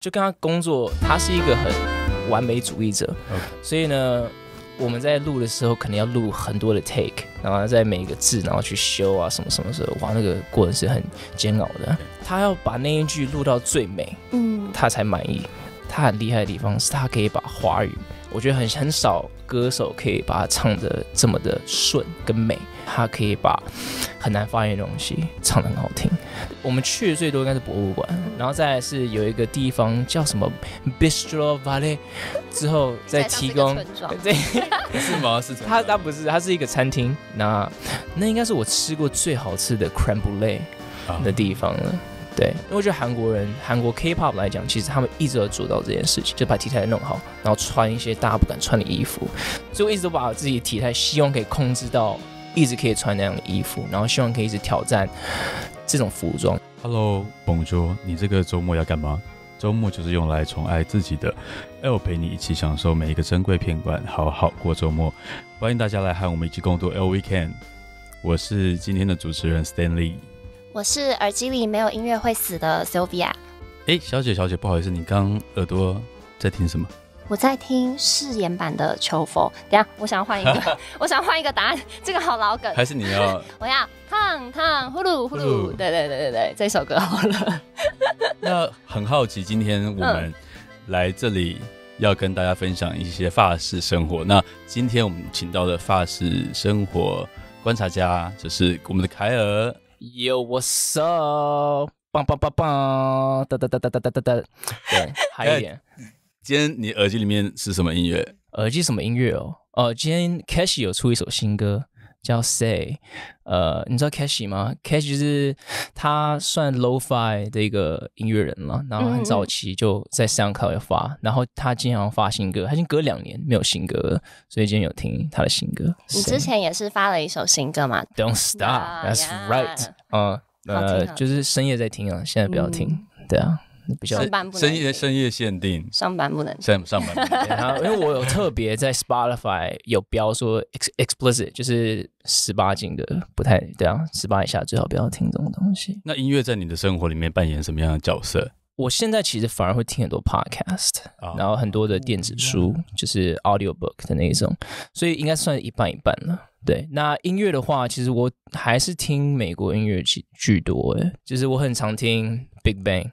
就跟他工作，他是一个很完美主义者，所以呢，我们在录的时候肯定要录很多的 take，然后在每一个字，然后去修啊什么什么候，哇，那个过程是很煎熬的。他要把那一句录到最美，嗯，他才满意。他很厉害的地方是他可以把华语。我觉得很很少歌手可以把它唱得这么的顺跟美，他可以把很难发音的东西唱很好听。我们去的最多应该是博物馆，然后再是有一个地方叫什么 Bistro Valy，之后再提供，对，是吗？是，他他不是，他是一个餐厅。那那应该是我吃过最好吃的 crumble 的地方了。对，因为就韩国人，韩国 K-pop 来讲，其实他们一直有做到这件事情，就把体态弄好，然后穿一些大家不敢穿的衣服，所以我一直都把自己体态，希望可以控制到，一直可以穿那样的衣服，然后希望可以一直挑战这种服装。Hello，董卓，你这个周末要干嘛？周末就是用来宠爱自己的，我陪你一起享受每一个珍贵片段，好好过周末。欢迎大家来和我们一起共度 L weekend，我是今天的主持人 Stanley。我是耳机里没有音乐会死的 Sylvia。哎，小姐小姐，不好意思，你刚耳朵在听什么？我在听誓演版的《秋风》。等下，我想要换一个，我想换一个答案。这个好老梗。还是你要？我要。烫烫，呼噜呼噜。对对对对对，这首歌好了。那很好奇，今天我们来这里要跟大家分享一些法式生活。那今天我们请到的法式生活观察家就是我们的凯尔。有我手，棒棒棒棒，哒哒哒哒哒哒哒。对，还有一点，今天你耳机里面是什么音乐？耳机什么音乐哦？哦，今天 c a s h 有出一首新歌。叫 Say，呃，你知道 Cashy 吗？Cashy 是他算 LoFi 的一个音乐人了，然后很早期就在 SoundCloud 发，然后他经常发新歌，他已经隔两年没有新歌了，所以今天有听他的新歌。你之前也是发了一首新歌嘛？Don't Stop，That's Right 啊，呃，就是深夜在听啊，现在不要听，对啊。上班深夜深夜限定，上班不能上上班不能，因为，我有特别在 Spotify 有标说 explicit，就是十八禁的，不太对啊，十八以下最好不要听这种东西。那音乐在你的生活里面扮演什么样的角色？我现在其实反而会听很多 podcast，然后很多的电子书，就是 audiobook 的那一种，所以应该算一半一半了。对，那音乐的话，其实我还是听美国音乐居居多诶，就是我很常听 Big Bang。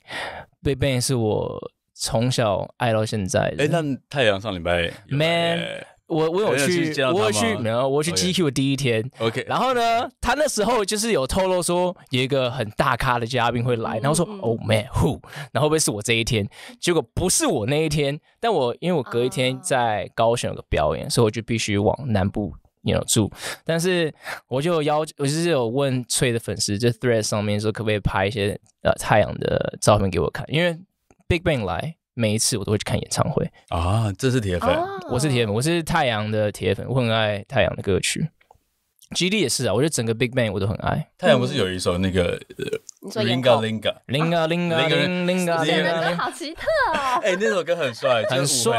b a n g 是我从小爱到现在的。哎，那太阳上礼拜，Man，我我有去，我有去，没有，我有去 GQ 的第一天，OK。然后呢，他那时候就是有透露说有一个很大咖的嘉宾会来，然后说，Oh man，who？然后会不会是我这一天？结果不是我那一天。但我因为我隔一天在高雄有个表演，所以我就必须往南部。你住，但是我就邀，我就是有问翠的粉丝，就 Thread 上面说，可不可以拍一些呃太阳的照片给我看？因为 Big Bang 来每一次我都会去看演唱会啊，这是铁粉，我是铁粉，我是太阳的铁粉，我很爱太阳的歌曲，GD 也是啊，我觉得整个 Big Bang 我都很爱，太阳不是有一首那个。你 Linga Linga l i n 林哥，林哥，林哥，林哥，林哥，林哥，我觉得好奇特哦！哎，那首歌很帅，很帅，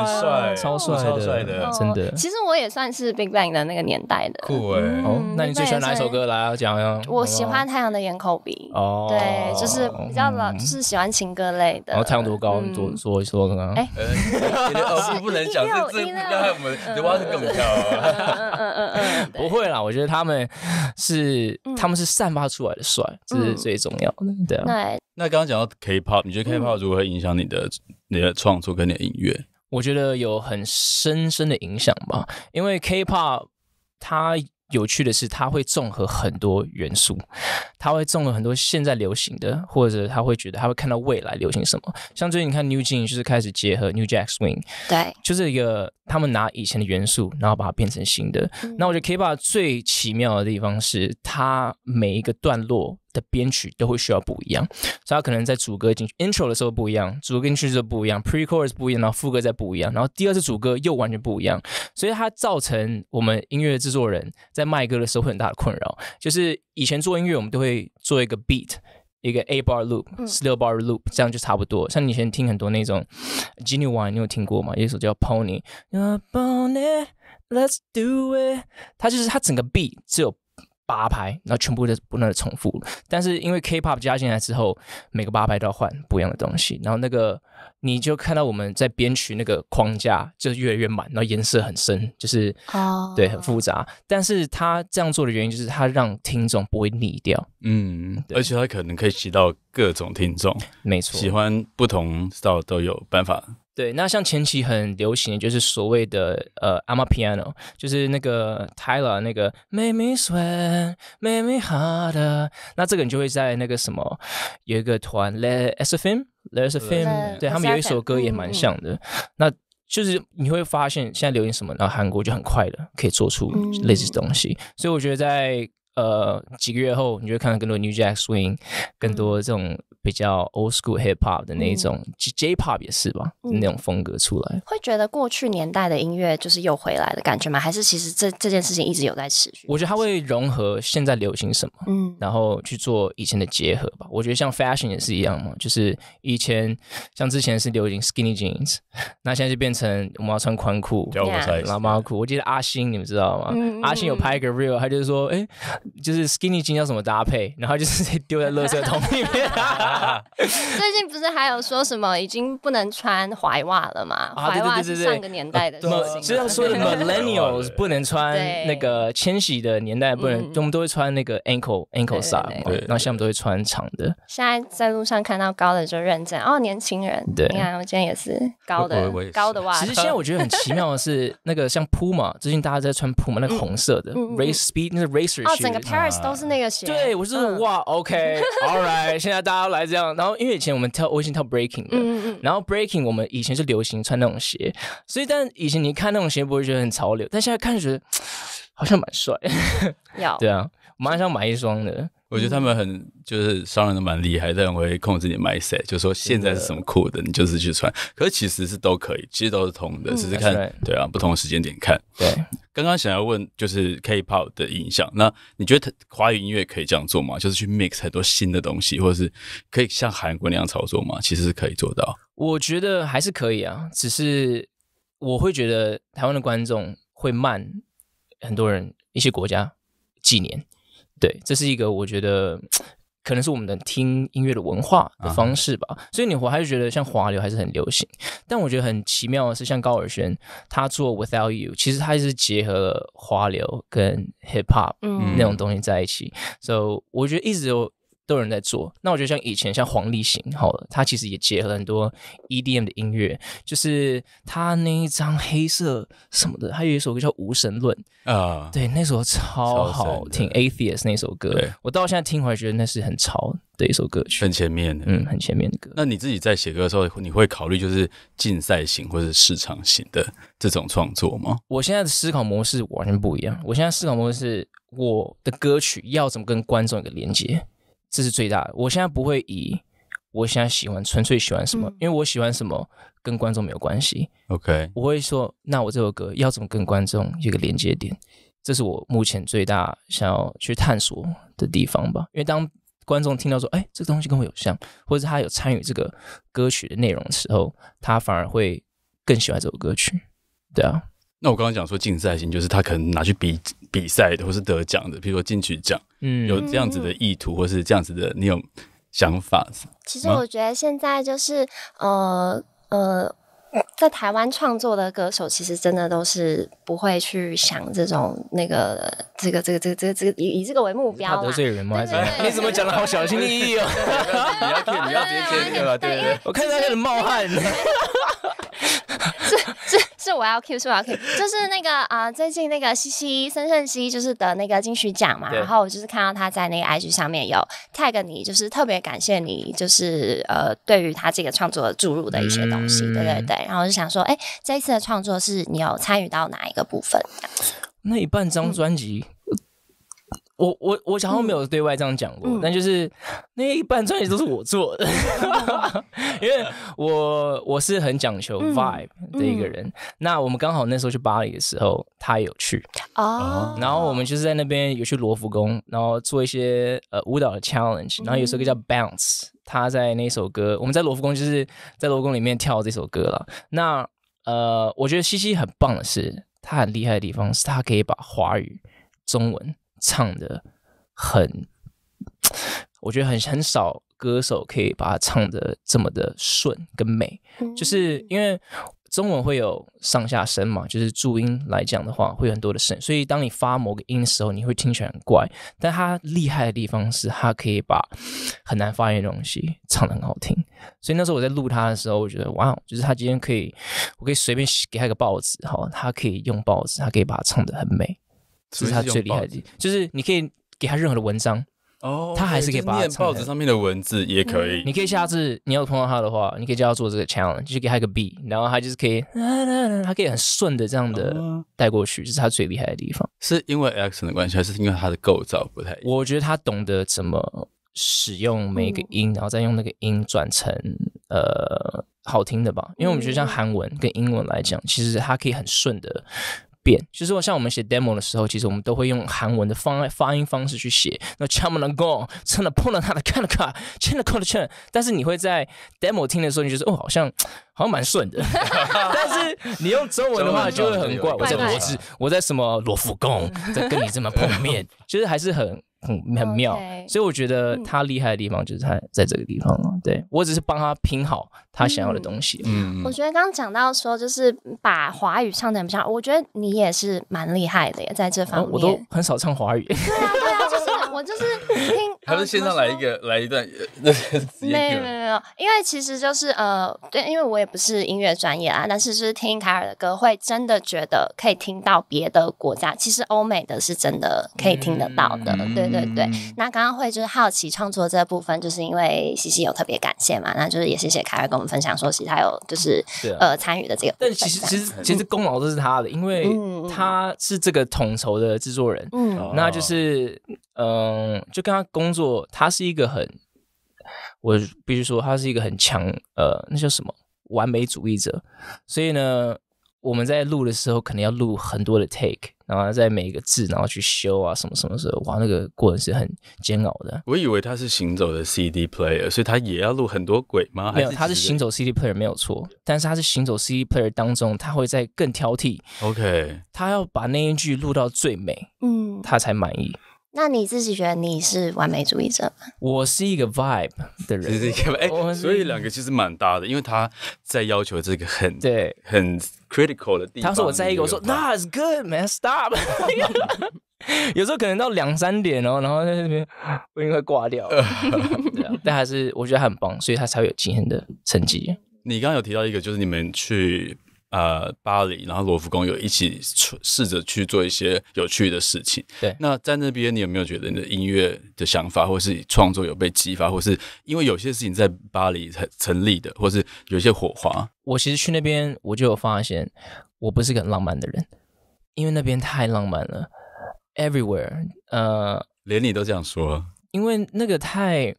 超帅，超帅的，真的。其实我也算是 Big Bang 的那个年代的。酷文，那你最喜欢哪一首歌来讲讲？我喜欢《太阳的眼口鼻》哦，对，就是比较老，就是喜欢情歌类的。然后太阳多高？说说说刚刚。哎，不能讲，这这因为刚才我们挖的更跳。亮。嗯嗯嗯嗯，不会啦，我觉得他们是他们是散发出来的帅，这是最重要。对啊，那刚刚讲到 K-pop，你觉得 K-pop 如何影响你的你的创作跟你的音乐？我觉得有很深深的影响吧，因为 K-pop 它有趣的是，它会综合很多元素，它会综合很多现在流行的，或者它会觉得它会看到未来流行什么。像最近你看 NewJeans 就是开始结合 New Jack Swing，对，就是一个他们拿以前的元素，然后把它变成新的。那我觉得 K-pop 最奇妙的地方是，它每一个段落。编曲都会需要不一样，所以它可能在主歌进去 intro 的时候不一样，主歌进去的时候不一样，pre chorus 不一样，然后副歌再不一样，然后第二次主歌又完全不一样，所以它造成我们音乐制作人在卖歌的时候会很大的困扰。就是以前做音乐，我们都会做一个 beat，一个 a bar loop，十六 bar loop，这样就差不多。像以前听很多那种 g e n u i One，你有听过吗？有一首叫 Pony，Let's do it，它就是它整个 beat 只有。八拍，然后全部都不断的重复。但是因为 K-pop 加进来之后，每个八拍都要换不一样的东西。然后那个你就看到我们在编曲那个框架就越来越满，然后颜色很深，就是对，很复杂。但是他这样做的原因就是他让听众不会腻掉。嗯，而且他可能可以吸到各种听众，没错，喜欢不同到都有办法。对，那像前期很流行，就是所谓的呃，Amber Piano，就是那个 t a y l e r 那个，那这个你就会在那个什么有一个团 l e t s a f i l m l e t s a film，对，他们有一首歌也蛮像的。那就是你会发现，现在流行什么，然后韩国就很快的可以做出类似东西。所以我觉得在呃几个月后，你就会看到更多 New Jack Swing，更多这种。比较 old school hip hop 的那一种 J J pop 也是吧，那种风格出来，会觉得过去年代的音乐就是又回来的感觉吗？还是其实这这件事情一直有在持续？我觉得它会融合现在流行什么，嗯，然后去做以前的结合吧。我觉得像 fashion 也是一样嘛，就是以前像之前是流行 skinny jeans，那现在就变成我们要穿宽裤，然后马裤。我记得阿星，你们知道吗？阿星有拍一个 r e a l 他就是说，哎，就是 skinny jeans 要怎么搭配，然后就是 丢在垃圾桶里面。最近不是还有说什么已经不能穿怀袜了吗？怀袜是上个年代的。现在说的 millennials 不能穿那个千禧的年代不能，我们都会穿那个 ankle ankle 鞋，然后下面都会穿长的。现在在路上看到高的就认证哦，年轻人。对，你看我今天也是高的高的袜。其实现在我觉得很奇妙的是，那个像 p u m a 最近大家在穿 p u m a 那个红色的 race speed 那个 racer 鞋。哦，整个 Paris 都是那个鞋。对，我是哇，OK，All right，现在大家来。还这样，然后因为以前我们跳，我以前跳 breaking 的，然后 breaking 我们以前是流行穿那种鞋，所以但以前你看那种鞋不会觉得很潮流，但现在看觉得 好像蛮帅。要 对啊，我蛮想买一双的。我觉得他们很就是商人都蛮厉害，但会控制你买谁，就说现在是什么酷的，你就是去穿。可是其实是都可以，其实都是同的，只是看对啊不同的时间点看。对，刚刚想要问就是 K-pop 的影响，那你觉得华语音乐可以这样做吗？就是去 mix 很多新的东西，或者是可以像韩国那样操作吗？其实是可以做到。我觉得还是可以啊，只是我会觉得台湾的观众会慢很多人，一些国家几年。对，这是一个我觉得可能是我们的听音乐的文化的方式吧，所以你我还是觉得像华流还是很流行，但我觉得很奇妙的是，像高尔轩他做《Without You》，其实他是结合了华流跟 Hip Hop 那种东西在一起，所以我觉得一直有。都有人在做，那我觉得像以前像黄立行好了，他其实也结合很多 EDM 的音乐，就是他那一张黑色什么的，他有一首歌叫《无神论》啊，对，那首超好听，atheist 那首歌，我到现在听回来觉得那是很潮的一首歌曲，很前面的，嗯，很前面的歌。那你自己在写歌的时候，你会考虑就是竞赛型或是市场型的这种创作吗？我现在的思考模式完全不一样，我现在思考模式是我的歌曲要怎么跟观众一个连接。这是最大的。我现在不会以我现在喜欢纯粹喜欢什么，因为我喜欢什么跟观众没有关系。OK，我会说那我这首歌要怎么跟观众一个连接点？这是我目前最大想要去探索的地方吧。因为当观众听到说，哎，这东西跟我有像，或者他有参与这个歌曲的内容的时候，他反而会更喜欢这首歌曲。对啊。那我刚刚讲说竞赛型，就是他可能拿去比比赛的，或是得奖的，比如说金曲奖，嗯，有这样子的意图，或是这样子的那种想法。其实我觉得现在就是呃呃，在台湾创作的歌手，其实真的都是不会去想这种那个这个这个这个这个这个以以这个为目标得罪人吗？你怎么讲的好小心翼翼哦？你要你要别谦虚了，对对，我看他开始冒汗。是我要 Q，是我要 Q，就是那个啊，最近那个西西森胜西就是得那个金曲奖嘛，然后我就是看到他在那个 IG 上面有 tag 你，就是特别感谢你，就是呃对于他这个创作注入的一些东西，对对对，然后就想说，哎，这一次的创作是你有参与到哪一个部分？那一半张专辑。我我我好像没有对外这样讲过，但就是那一半专业都是我做的，因为我我是很讲求 vibe 的一个人。那我们刚好那时候去巴黎的时候，他有去哦，然后我们就是在那边有去罗浮宫，然后做一些呃舞蹈的 challenge，然后有时候叫 bounce。他在那首歌，我们在罗浮宫就是在罗宫里面跳这首歌了。那呃，我觉得西西很棒的是，他很厉害的地方是他可以把华语中文。唱的很，我觉得很很少歌手可以把它唱的这么的顺跟美，就是因为中文会有上下声嘛，就是注音来讲的话，会有很多的声，所以当你发某个音的时候，你会听起来很怪。但他厉害的地方是，他可以把很难发音的东西唱得很好听。所以那时候我在录他的时候，我觉得哇，就是他今天可以，我可以随便给他一个报纸，哈，他可以用报纸，他可以把它唱的很美。这是他最厉害的，就是你可以给他任何的文章，哦，他还是可以把报纸上面的文字也可以。你可以下次你要碰到他的话，你可以叫他做这个 challenge，就给他一个 B，然后他就是可以，他可以很顺的这样的带过去，这是他最厉害的地方。是因为 a c n 的关系，还是因为他的构造不太？我觉得他懂得怎么使用每一个音，然后再用那个音转成呃好听的吧。因为我们觉得像韩文跟英文来讲，其实它可以很顺的。就是说，像我们写 demo 的时候，其实我们都会用韩文的方发音方式去写。那 c h a 참을공真的碰到他的 car，chain 카니까 c h 공을 참。 但是你会在 demo 听的时候，你就得哦，好像好像蛮顺的。但是你用中文的话，就会很怪。我在罗氏，我在什么罗浮宫，在跟你这么碰面，其实还是很。很很妙，所以我觉得他厉害的地方就是他在这个地方啊。对我只是帮他拼好他想要的东西。嗯，我觉得刚刚讲到说，就是把华语唱得比较，我觉得你也是蛮厉害的耶，在这方面我都很少唱华语。对啊，对啊。我就是听，还是线上来一个来一段？没有没有没有，因为其实就是呃，对，因为我也不是音乐专业啊，但是就是听凯尔的歌，会真的觉得可以听到别的国家，其实欧美的是真的可以听得到的，对对对。那刚刚会就是好奇创作这部分，就是因为西西有特别感谢嘛，那就是也谢谢凯尔跟我们分享，说其他有就是呃参与的这个，但其实其实其实功劳都是他的，因为他是这个统筹的制作人，嗯，那就是呃。嗯，就跟他工作，他是一个很，我必须说，他是一个很强，呃，那叫什么，完美主义者。所以呢，我们在录的时候，可能要录很多的 take，然后在每一个字，然后去修啊，什么什么候，哇，那个过程是很煎熬的。我以为他是行走的 CD player，所以他也要录很多鬼吗？没有，他是行走 CD player 没有错，但是他是行走 CD player 当中，他会在更挑剔。OK，他要把那一句录到最美，嗯，他才满意。那你自己觉得你是完美主义者吗？我是一个 vibe 的人，所以两个其实蛮搭的，因为他在要求这个很对、很 critical 的地方。他说我在一个，我说 That's good, man, stop。有时候可能到两三点哦，然后那边我应该挂掉。但还是我觉得他很棒，所以他才会有今天的成绩。你刚刚有提到一个，就是你们去。呃，巴黎，然后罗浮宫有一起试着去做一些有趣的事情。对，那在那边你有没有觉得你的音乐的想法或是创作有被激发，或是因为有些事情在巴黎才成立的，或是有些火花？我其实去那边我就有发现，我不是个浪漫的人，因为那边太浪漫了，everywhere。呃，连你都这样说，因为那个太。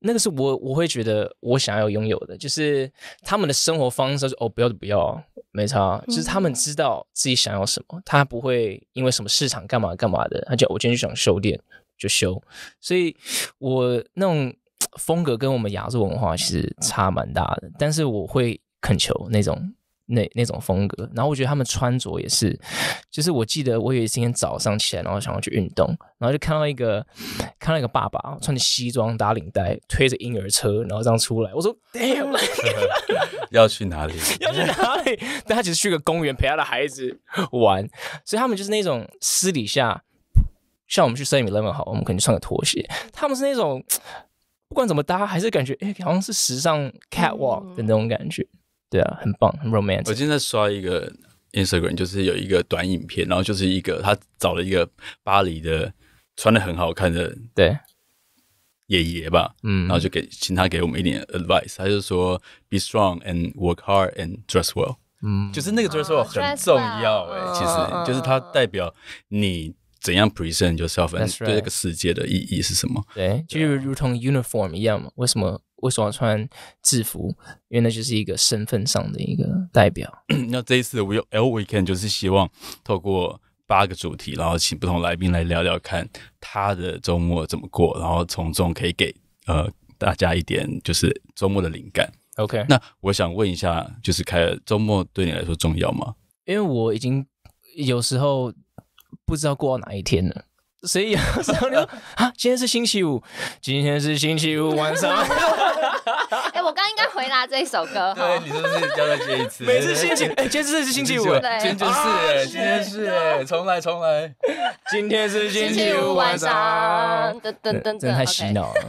那个是我我会觉得我想要拥有的，就是他们的生活方式是哦不要不要，没差，就是他们知道自己想要什么，他不会因为什么市场干嘛干嘛的，他就我今天就想修店就修，所以我那种风格跟我们亚洲文化其实差蛮大的，但是我会恳求那种。那那种风格，然后我觉得他们穿着也是，就是我记得我有一天早上起来，然后想要去运动，然后就看到一个看到一个爸爸穿着西装打领带，推着婴儿车，然后这样出来，我说：“ d a m n 要去哪里？要去哪里？”但他只是去个公园陪他的孩子玩，所以他们就是那种私底下，像我们去森一米 l e v e n 好，我们可能穿个拖鞋，他们是那种 不管怎么搭，还是感觉哎，好像是时尚 catwalk 的那种感觉。对啊，很棒，很 romance。我天在刷一个 Instagram，就是有一个短影片，然后就是一个他找了一个巴黎的穿的很好看的对爷爷吧，嗯，然后就给请他给我们一点 advice。他就说：“be strong and work hard and dress well。”嗯，就是那个 dress well 很重要哎，其实就是它代表你怎样 present yourself？、and 对这个世界的意义是什么？对，就是如同 uniform 一样嘛。为什么？为什么要穿制服？因为那就是一个身份上的一个代表。那这一次的 L Weekend 就是希望透过八个主题，然后请不同来宾来聊聊看他的周末怎么过，然后从中可以给呃大家一点就是周末的灵感。OK，那我想问一下，就是开周末对你来说重要吗？因为我已经有时候不知道过到哪一天了。谁呀？然后你说啊，今天是星期五，今天是星期五晚上。哎，我刚应该回答这一首歌。对，你是教他这一次。每次星期，哎，今天是星期五，今天是，今天是，哎，重来，重来。今天是星期五晚上。等等等等，真的太洗脑了。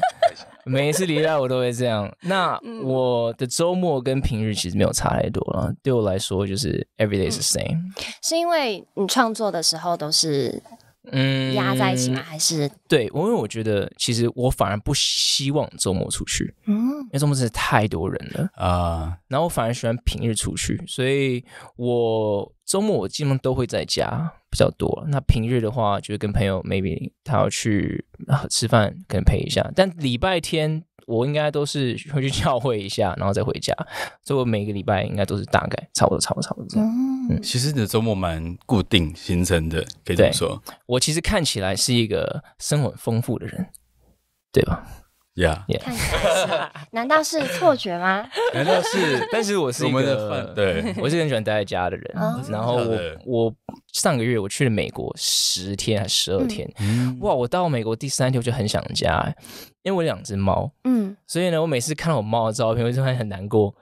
每一次离开我都会这样。那我的周末跟平日其实没有差太多了。对我来说，就是 every day is the same。是因为你创作的时候都是。嗯，压在一起吗？还是对，因为我觉得其实我反而不希望周末出去，嗯，因为周末真的太多人了啊。然后反而喜欢平日出去，所以我周末我基本都会在家比较多。那平日的话，就是跟朋友 maybe 他要去吃饭，可能陪一下。但礼拜天。我应该都是回去教会一下，然后再回家。所以我每个礼拜应该都是大概差不多、差不多、差不多这样。嗯，其实你的周末蛮固定形成的，可以这么说。我其实看起来是一个生活丰富的人，对吧？呀，难道是错觉吗？难道是？但是我是一个，对，我是很喜欢待在家的人。然后我我上个月我去了美国十天还十二天？哇！我到美国第三天我就很想家，因为我两只猫。嗯，所以呢，我每次看到我猫的照片，我就会很难过。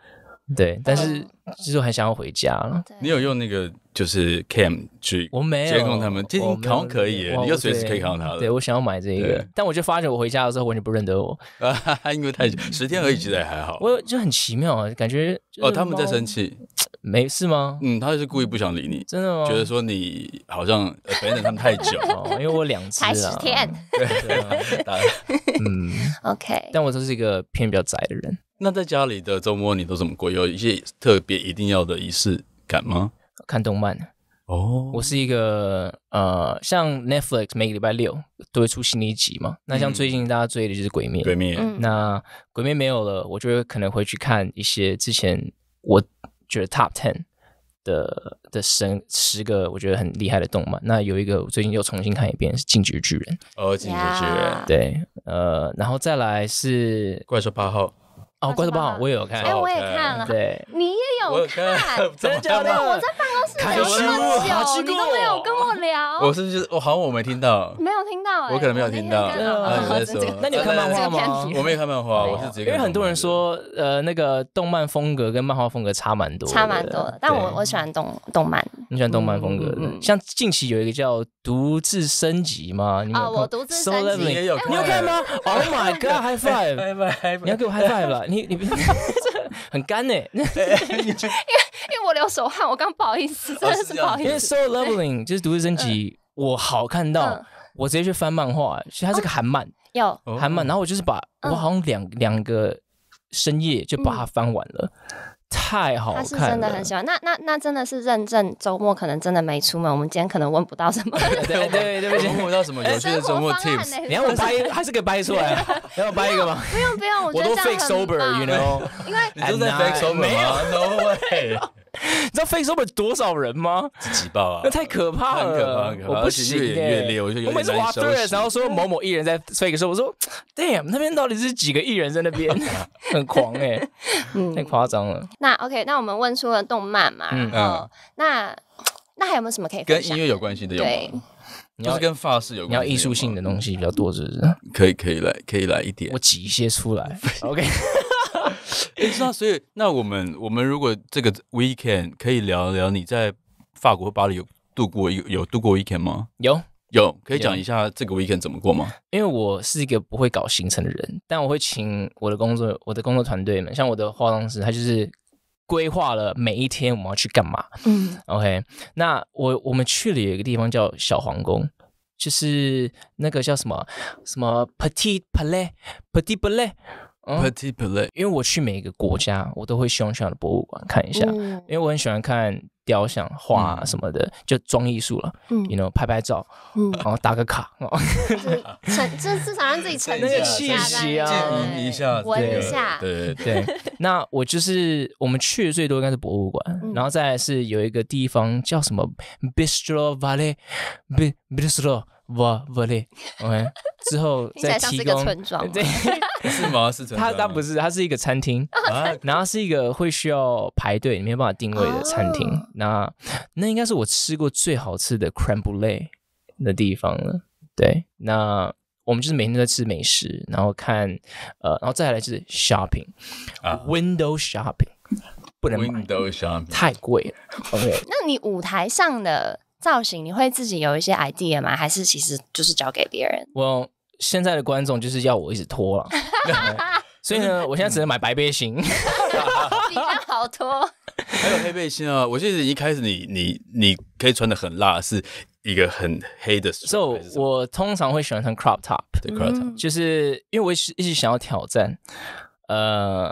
对，但是就是还想要回家了。你有用那个？就是 Cam 去监控他们，监控可以，你就随时可以看到他。对我想要买这个，但我就发觉我回家的时候，我全不认得我。因为太十天而已，其实也还好。我就很奇妙啊，感觉哦他们在生气，没事吗？嗯，他是故意不想理你，真的吗？觉得说你好像等等他们太久因为我两次啊，十天，对 嗯，OK。但我都是一个偏比较宅的人。那在家里的周末你都怎么过？有一些特别一定要的仪式感吗？看动漫哦，我是一个呃，像 Netflix 每个礼拜六都会出新的一集嘛。那像最近大家追的就是《鬼灭》，鬼灭。那《鬼灭》没有了，我就得可能会去看一些之前我觉得 Top Ten 的的十十个我觉得很厉害的动漫。那有一个我最近又重新看一遍是《进击的巨人》，哦，《进击的巨人》。对，呃，然后再来是《怪兽八号》。哦，怪兽不好，我也有看。哎，我也看了，对，你也有看？真的假的？我在办公室这么久，你都没有跟我聊。我是至，是，我好像我没听到，没有听到，我可能没有听到。在说，那你有看漫画吗？我没有看漫画，我是直接。因为很多人说，呃，那个动漫风格跟漫画风格差蛮多，差蛮多。但我我喜欢动动漫，你喜欢动漫风格。嗯，像近期有一个叫《独自升级》吗？哦，我独自升级你有看吗？Oh my God！High f i v e 你要给我 High five！你你不是 很干呢？因为因为我流手汗，我刚不好意思，真的是不好意思。因为《So Loving》就是独自升级，我好看到，我直接去翻漫画，其实它是个韩漫，有韩漫，然后我就是把我好像两两个深夜就把它翻完了。太好看了，他是真的很喜欢。那那那真的是认证周末，可能真的没出门。我们今天可能问不到什么，对 对对，问不到什么有趣的周末 t 体 s 你让我掰，还是可以掰出来。要掰一个吗？不用不用，我都 fake sober，you know？因为你都在 fake sober，吗 n o way！你知道 Facebook 多少人吗？己爆啊！那太可怕了，很可怕，我不行哎。我每次挖。对，然后说某某艺人在 Facebook，我说 Damn，那边到底是几个艺人在那边？很狂哎，太夸张了。那 OK，那我们问出了动漫嘛，嗯，那那还有没有什么可以跟音乐有关系的？有对，就是跟发饰有，你要艺术性的东西比较多，是不是？可以，可以来，可以来一点，我挤一些出来。OK。你知道，所以那我们我们如果这个 weekend 可以聊聊，你在法国巴黎有度过有有度过 weekend 吗？有有，可以讲一下这个 weekend 怎么过吗？因为我是一个不会搞行程的人，但我会请我的工作我的工作团队们，像我的化妆师，他就是规划了每一天我们要去干嘛。嗯，OK，那我我们去了有一个地方叫小皇宫，就是那个叫什么什么 Petit Palais，Petit Palais。特别，因为我去每一个国家，我都会去这样的博物馆看一下，因为我很喜欢看雕像、画什么的，就装艺术了。嗯，You know，拍拍照，嗯，然后打个卡。哦，是沉，就至少让自己沉浸 一下，闻一下。对对。那我就是我们去的最多应该是博物馆，然后再是有一个地方叫什么 Bistro Valley，B Bistro Val Valley，我哎。之后再提供 对 是吗？是村庄，它它不是，它是一个餐厅，然后是一个会需要排队、你没办法定位的餐厅。那那应该是我吃过最好吃的 c r u m b l e l e e 的地方了。对，那我们就是每天在吃美食，然后看呃，然后再来就是 shopping，window shopping 不能买，太贵了。OK，那你舞台上的造型，你会自己有一些 idea 吗？还是其实就是交给别人？我。现在的观众就是要我一直脱了，所以呢，我现在只能买白背心，比较 好脱。还有黑背心啊！我记得一开始你你你可以穿的很辣，是一个很黑的。所以，我通常会喜欢穿 crop top，对 crop top，就是因为我一直一直想要挑战。呃，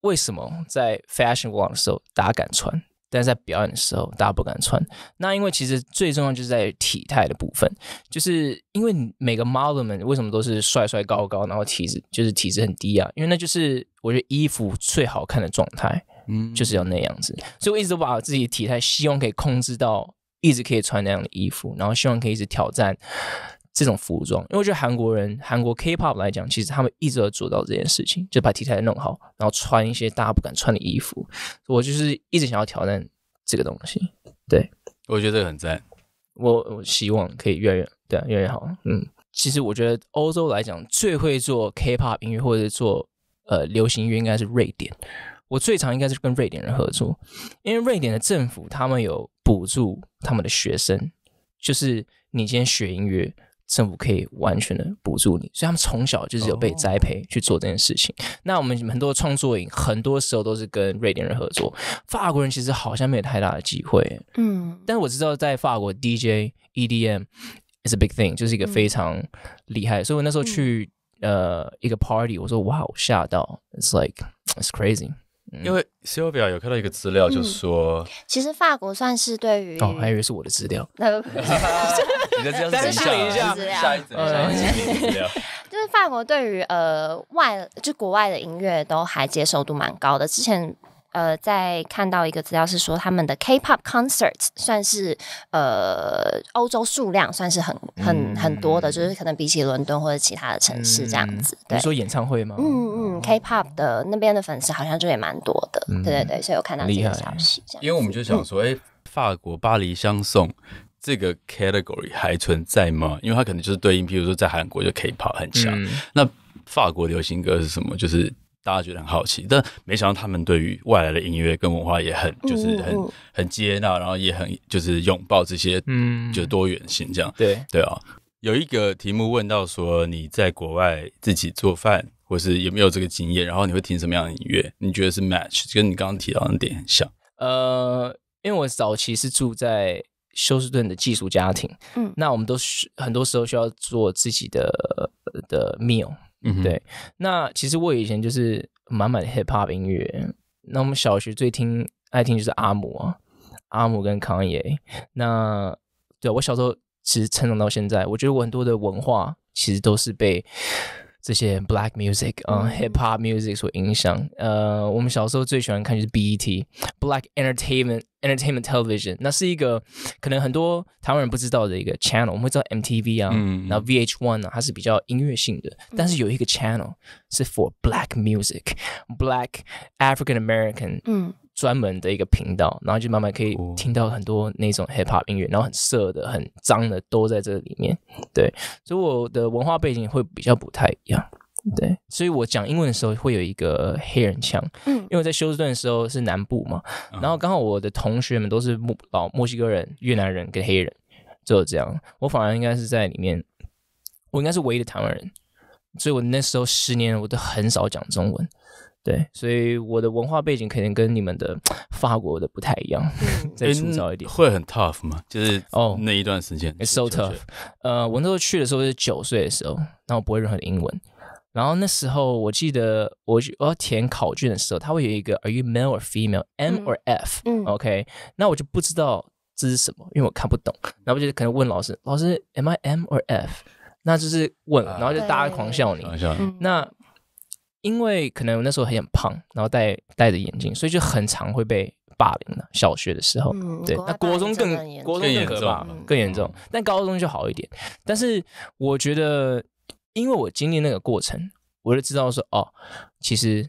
为什么在 fashion w e l k 的时候大家敢穿？但是在表演的时候，大家不敢穿。那因为其实最重要就是在体态的部分，就是因为每个 model 们为什么都是帅帅高高，然后体质就是体质很低啊？因为那就是我觉得衣服最好看的状态，嗯，就是要那样子。所以我一直都把自己体态希望可以控制到，一直可以穿那样的衣服，然后希望可以一直挑战。这种服装，因为我觉得韩国人、韩国 K-pop 来讲，其实他们一直都做到这件事情，就把题材弄好，然后穿一些大家不敢穿的衣服。我就是一直想要挑战这个东西。对，我觉得这个很赞。我我希望可以越来越对，越来越好。嗯，其实我觉得欧洲来讲，最会做 K-pop 音乐或者做呃流行音乐，应该是瑞典。我最常应该是跟瑞典人合作，因为瑞典的政府他们有补助他们的学生，就是你今天学音乐。政府可以完全的补助你，所以他们从小就是有被栽培去做这件事情。那我们很多创作影，很多时候都是跟瑞典人合作，法国人其实好像没有太大的机会。嗯，但是我知道在法国，DJ EDM is a big thing，就是一个非常厉害。所以我那时候去呃一个 party，我说哇，吓到，It's like it's crazy。因为西欧表 i a 有看到一个资料，就说，其实法国算是对于哦，还以为是我的资料，你在这样下一资料，资料，就是法国对于呃外就国外的音乐都还接受度蛮高的，之前。呃，在看到一个资料是说，他们的 K-pop concert 算是呃欧洲数量算是很很很多的，就是可能比起伦敦或者其他的城市这样子。你说演唱会吗？嗯嗯嗯，K-pop 的那边的粉丝好像就也蛮多的。对对对，所以有看到这个消息。因为我们就想说，哎，法国巴黎香颂这个 category 还存在吗？因为它可能就是对应，比如说在韩国就 K-pop 很强。那法国流行歌是什么？就是。大家觉得很好奇，但没想到他们对于外来的音乐跟文化也很，就是很很接纳，然后也很就是拥抱这些，嗯，就多元性这样。对对啊，有一个题目问到说你在国外自己做饭，或是有没有这个经验，然后你会听什么样的音乐？你觉得是 match 跟你刚刚提到的点像？呃，因为我早期是住在休斯顿的技宿家庭，嗯，那我们都需很多时候需要做自己的的 meal。嗯，对。那其实我以前就是满满的 hip hop 音乐。那我们小学最听、爱听就是阿姆啊，阿姆跟康爷。那对我小时候，其实成长到现在，我觉得我很多的文化其实都是被。这些 black music 啊、呃、hip hop music 所影响。呃，我们小时候最喜欢看就是 BET Black Entertainment Entertainment Television，那是一个可能很多台湾人不知道的一个 channel。我们会知道 MTV 啊，嗯、然后 VH1 啊，它是比较音乐性的，但是有一个 channel 是 for black music，black African American，嗯。专门的一个频道，然后就慢慢可以听到很多那种 hip hop 音乐，然后很涩的、很脏的都在这里面。对，所以我的文化背景会比较不太一样。对，所以我讲英文的时候会有一个黑人腔。嗯，因为在休斯顿的时候是南部嘛，然后刚好我的同学们都是墨老墨西哥人、越南人跟黑人，就这样。我反而应该是在里面，我应该是唯一的台湾人，所以我那时候十年我都很少讲中文。对，所以我的文化背景肯定跟你们的 法国的不太一样。再粗糙一点，会很 tough 吗？就是哦，那一段时间 so tough。呃，我那时候去的时候是九岁的时候，然后不会任何的英文。然后那时候我记得，我我要填考卷的时候，他会有一个 Are you male or female? M or F? OK？那我就不知道这是什么，因为我看不懂。然后我就可能问老师：“老师，Am I M or F？” 那就是问，然后就大家狂笑你。那因为可能那时候很胖，然后戴戴着眼镜，所以就很常会被霸凌了。小学的时候，对，那国中更更严重更严重。但高中就好一点。但是我觉得，因为我经历那个过程，我就知道说，哦，其实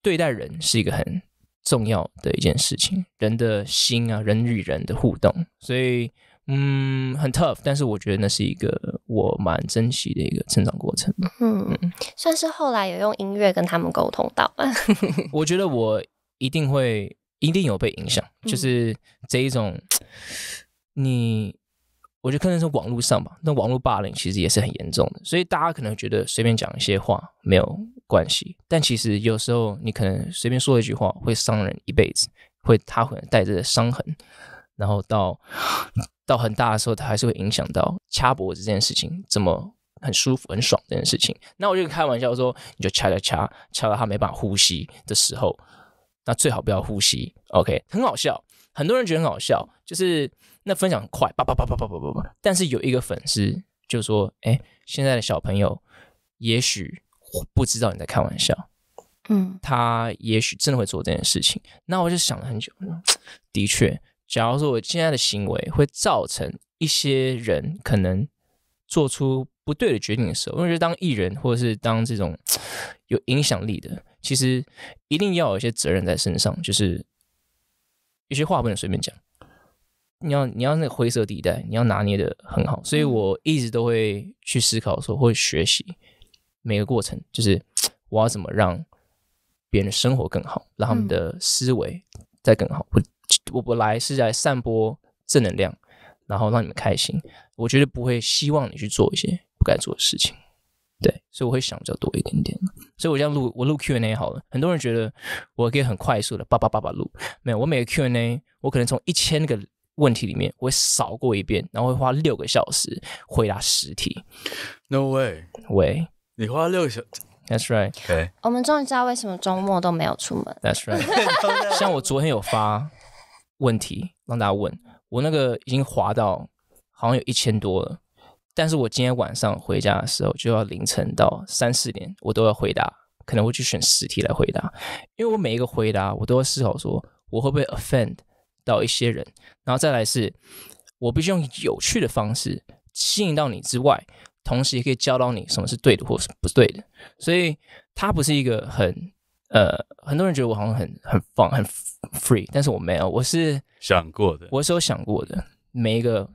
对待人是一个很重要的一件事情，人的心啊，人与人的互动，所以。嗯，很 tough，但是我觉得那是一个我蛮珍惜的一个成长过程。嗯，算是后来有用音乐跟他们沟通到吧。我觉得我一定会一定有被影响，就是这一种。你我觉得可能是网络上吧，那网络霸凌其实也是很严重的，所以大家可能觉得随便讲一些话没有关系，但其实有时候你可能随便说一句话会伤人一辈子，会他能带着伤痕。然后到 到很大的时候，它还是会影响到掐脖子这件事情这么很舒服、很爽这件事情。那我就开玩笑说，你就掐掐掐掐到他没办法呼吸的时候，那最好不要呼吸。OK，很好笑，很多人觉得很好笑，就是那分享很快，叭叭叭叭叭叭叭叭。但是有一个粉丝就说：“哎，现在的小朋友也许不知道你在开玩笑，嗯，他也许真的会做这件事情。”那我就想了很久，的确。假如说我现在的行为会造成一些人可能做出不对的决定的时候，我觉得当艺人或者是当这种有影响力的，其实一定要有一些责任在身上，就是有些话不能随便讲。你要你要那个灰色地带，你要拿捏的很好。所以我一直都会去思考说，或学习每个过程，就是我要怎么让别人的生活更好，让他们的思维再更好。不。我本来是来散播正能量，然后让你们开心。我绝对不会希望你去做一些不该做的事情，对，所以我会想比较多一点点。所以我这样录，我录 Q&A 好了。很多人觉得我可以很快速的叭叭叭叭录，没有，我每个 Q&A 我可能从一千个问题里面，我扫过一遍，然后会花六个小时回答十题。No way！喂，你花六个小？That's right。对。我们终于知道为什么周末都没有出门。That's right。像我昨天有发。问题让大家问我那个已经滑到好像有一千多了，但是我今天晚上回家的时候就要凌晨到三四点，我都要回答，可能会去选十题来回答，因为我每一个回答我都要思考说我会不会 offend 到一些人，然后再来是我必须用有趣的方式吸引到你之外，同时也可以教到你什么是对的或是不对的，所以它不是一个很。呃，很多人觉得我好像很很放很 free，但是我没有，我是想过的，我是有想过的，每一个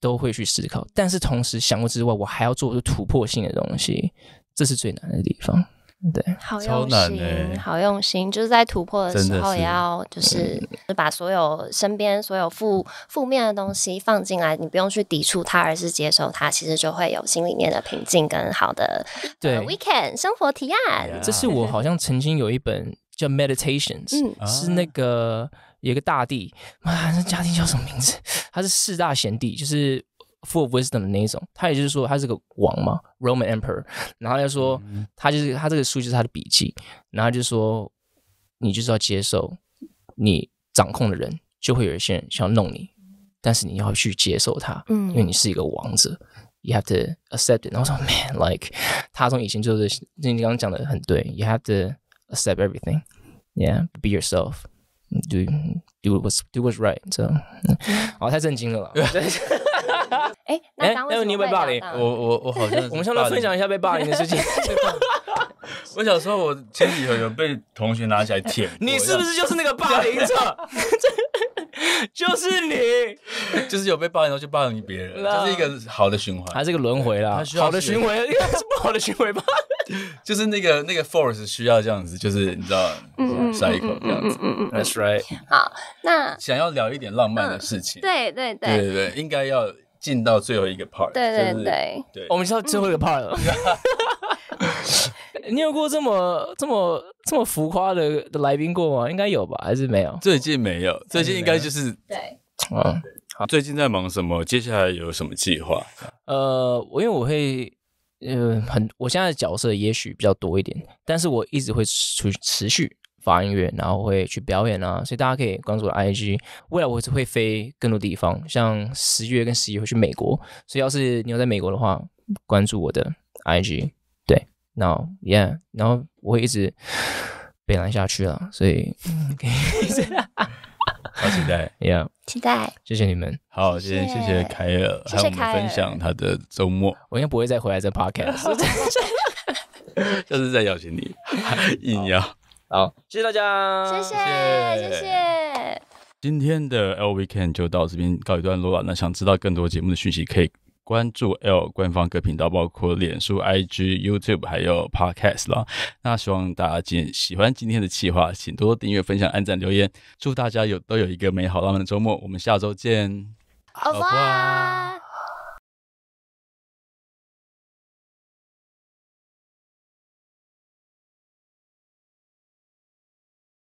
都会去思考，但是同时想过之外，我还要做突破性的东西，这是最难的地方。对，好用心，好用心，就是在突破的时候，也要就是把所有身边所有负负面的东西放进来，你不用去抵触它，而是接受它，其实就会有心里面的平静跟好的。对，Weekend 生活提案，这是我好像曾经有一本叫《Meditations》，是那个有个大帝，那家庭叫什么名字？他是四大贤帝，就是。Full wisdom 的那种，他也就是说，他是个王嘛，Roman Emperor。然后他就说，他就是他这个书就是他的笔记。然后就说，你就是要接受你掌控的人，就会有一些人想要弄你，但是你要去接受他，嗯，因为你是一个王者。You have to accept it。然后说，Man，like 他从以前就是，你刚刚讲的很对，You have to accept everything。Yeah，be yourself，do do what's do what's right。这样，哦，太震惊了。哎那那你有没有霸凌我我我好像我们上来分享一下被霸凌的事情 我小时候我前几回有被同学拿起来舔 你是不是就是那个霸凌者就是你就是有被霸凌然后就霸凌别人这是一个好的循环还是一个轮回啦好的循环应该是不好的循环吧就是那个那个 force 需要这样子就是你知道嗯下一口这样子 that's right 好那想要聊一点浪漫的事情对对对对对应该要进到最后一个 part，对对对，对，我们到最后一个 part。了。你有过这么这么这么浮夸的的来宾过吗？应该有吧，还是没有？最近没有，最近应该就是对。嗯，好，最近在忙什么？接下来有什么计划？呃，我因为我会，呃，很，我现在的角色也许比较多一点，但是我一直会持续持续。发音乐，然后会去表演啊，所以大家可以关注我的 IG。未来我只会飞更多地方，像十月跟十一会去美国，所以要是你有在美国的话，关注我的 IG。对，那 Yeah，然后我会一直被来下去了，所以好期待 Yeah，期待，谢谢你们。好，谢谢谢谢凯尔有我们分享他的周末，我应该不会再回来这 Podcast，下次再邀请你，硬要。好，谢谢大家，谢谢谢谢。今天的 LVK 就到这边告一段落了。那想知道更多节目的讯息，可以关注 L 官方各频道，包括脸书、IG、YouTube，还有 Podcast 啦。那希望大家今喜欢今天的企划，请多多订阅、分享、按赞、留言。祝大家有都有一个美好浪漫的周末，我们下周见，好吧